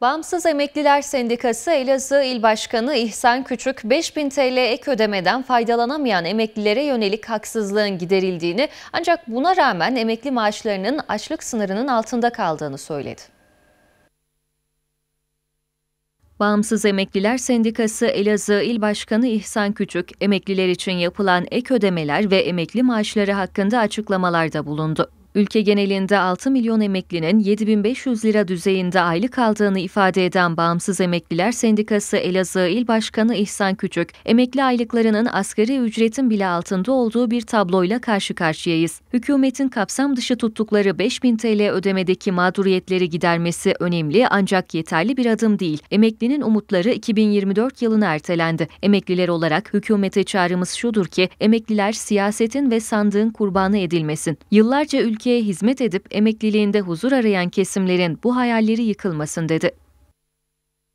Bağımsız Emekliler Sendikası Elazığ İl Başkanı İhsan Küçük 5000 TL ek ödemeden faydalanamayan emeklilere yönelik haksızlığın giderildiğini ancak buna rağmen emekli maaşlarının açlık sınırının altında kaldığını söyledi. Bağımsız Emekliler Sendikası Elazığ İl Başkanı İhsan Küçük, emekliler için yapılan ek ödemeler ve emekli maaşları hakkında açıklamalarda bulundu. Ülke genelinde 6 milyon emeklinin 7500 lira düzeyinde aylık aldığını ifade eden Bağımsız Emekliler Sendikası Elazığ İl Başkanı İhsan Küçük, emekli aylıklarının asgari ücretin bile altında olduğu bir tabloyla karşı karşıyayız. Hükümetin kapsam dışı tuttukları 5000 TL ödemedeki mağduriyetleri gidermesi önemli ancak yeterli bir adım değil. Emeklinin umutları 2024 yılına ertelendi. Emekliler olarak hükümete çağrımız şudur ki emekliler siyasetin ve sandığın kurbanı edilmesin. Yıllarca ülke ülkeye hizmet edip emekliliğinde huzur arayan kesimlerin bu hayalleri yıkılmasın dedi.